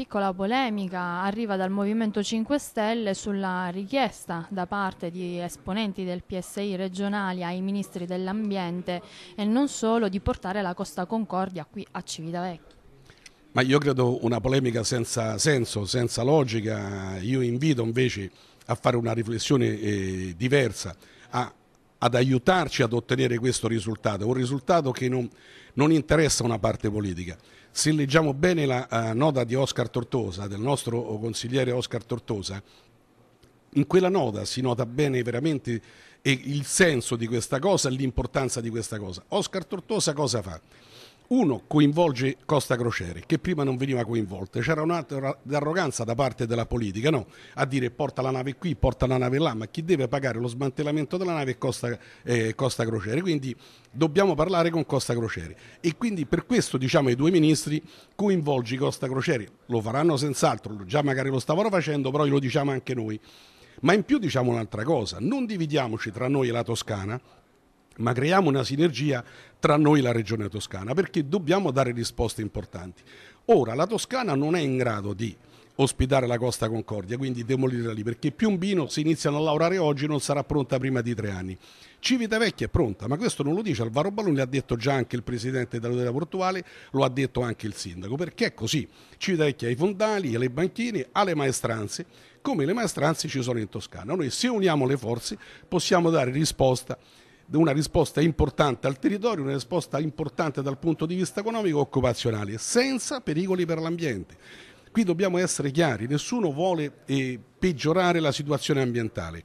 piccola polemica arriva dal Movimento 5 Stelle sulla richiesta da parte di esponenti del PSI regionali ai ministri dell'ambiente e non solo di portare la Costa Concordia qui a Civitavecchia. Ma io credo una polemica senza senso, senza logica, io invito invece a fare una riflessione eh, diversa, a ad aiutarci ad ottenere questo risultato, un risultato che non, non interessa una parte politica. Se leggiamo bene la uh, nota di Oscar Tortosa, del nostro oh, consigliere Oscar Tortosa, in quella nota si nota bene veramente eh, il senso di questa cosa, e l'importanza di questa cosa. Oscar Tortosa cosa fa? Uno coinvolge Costa Crocieri, che prima non veniva coinvolto, c'era un'altra arroganza da parte della politica, no? a dire porta la nave qui, porta la nave là, ma chi deve pagare lo smantellamento della nave è Costa, eh, Costa Crocieri, quindi dobbiamo parlare con Costa Crocieri. E quindi per questo diciamo ai due ministri coinvolgi Costa Crocieri, lo faranno senz'altro, già magari lo stavano facendo, però lo diciamo anche noi. Ma in più diciamo un'altra cosa, non dividiamoci tra noi e la Toscana, ma creiamo una sinergia tra noi e la regione toscana perché dobbiamo dare risposte importanti. Ora la Toscana non è in grado di ospitare la Costa Concordia, quindi demolirla lì, perché Piombino se iniziano a lavorare oggi non sarà pronta prima di tre anni. Civitavecchia è pronta, ma questo non lo dice Alvaro Balloni, l'ha detto già anche il presidente della Tutela Portuale, lo ha detto anche il sindaco, perché è così. Civitavecchia ha i fondali, ha le banchine, ha le maestranze, come le maestranze ci sono in Toscana. Noi se uniamo le forze possiamo dare risposta una risposta importante al territorio, una risposta importante dal punto di vista economico e occupazionale, senza pericoli per l'ambiente. Qui dobbiamo essere chiari, nessuno vuole eh, peggiorare la situazione ambientale,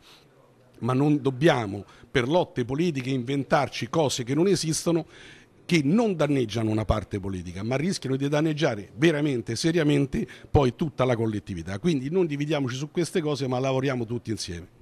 ma non dobbiamo per lotte politiche inventarci cose che non esistono che non danneggiano una parte politica, ma rischiano di danneggiare veramente, seriamente poi tutta la collettività. Quindi non dividiamoci su queste cose, ma lavoriamo tutti insieme.